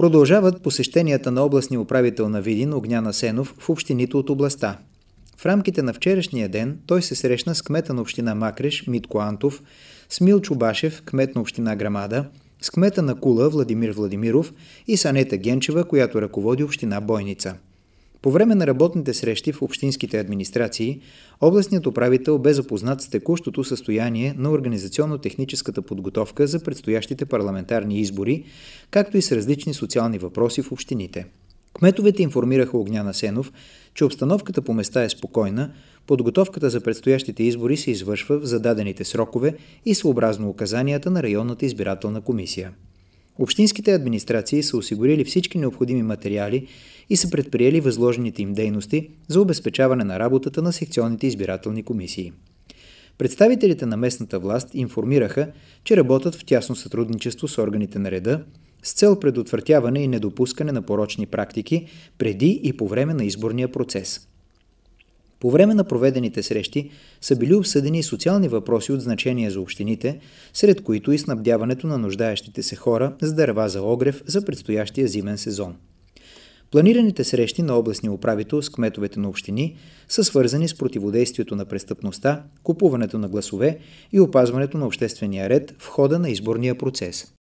Продължават посещенията на областния управител на Видин Огняна Сенов в общините от областта. В рамките на вчерашния ден той се срещна с кмета на община Макреш Митко Антов, с Мил Чубашев, кмет на община Грамада, с кмета на Кула Владимир Владимиров и с Анета Генчева, която ръководи община Бойница. По време на работните срещи в общинските администрации, областният управител бе запознат с текущото състояние на организационно-техническата подготовка за предстоящите парламентарни избори, както и с различни социални въпроси в общините. Кметовете информираха Огняна Сенов, че обстановката по места е спокойна, подготовката за предстоящите избори се извършва в зададените срокове и съобразно указанията на районната избирателна комисия. Общинските администрации са осигурили всички необходими материали и са предприели възложените им дейности за обезпечаване на работата на секционните избирателни комисии. Представителите на местната власт информираха, че работят в тясно сътрудничество с органите на реда с цел предотвратяване и недопускане на порочни практики преди и по време на изборния процес – по време на проведените срещи са били обсъдени и социални въпроси от значение за общините, сред които и снабдяването на нуждаещите се хора с дърва за огрев за предстоящия зимен сезон. Планираните срещи на областния управител с кметовете на общини са свързани с противодействието на престъпността, купуването на гласове и опазването на обществения ред в хода на изборния процес.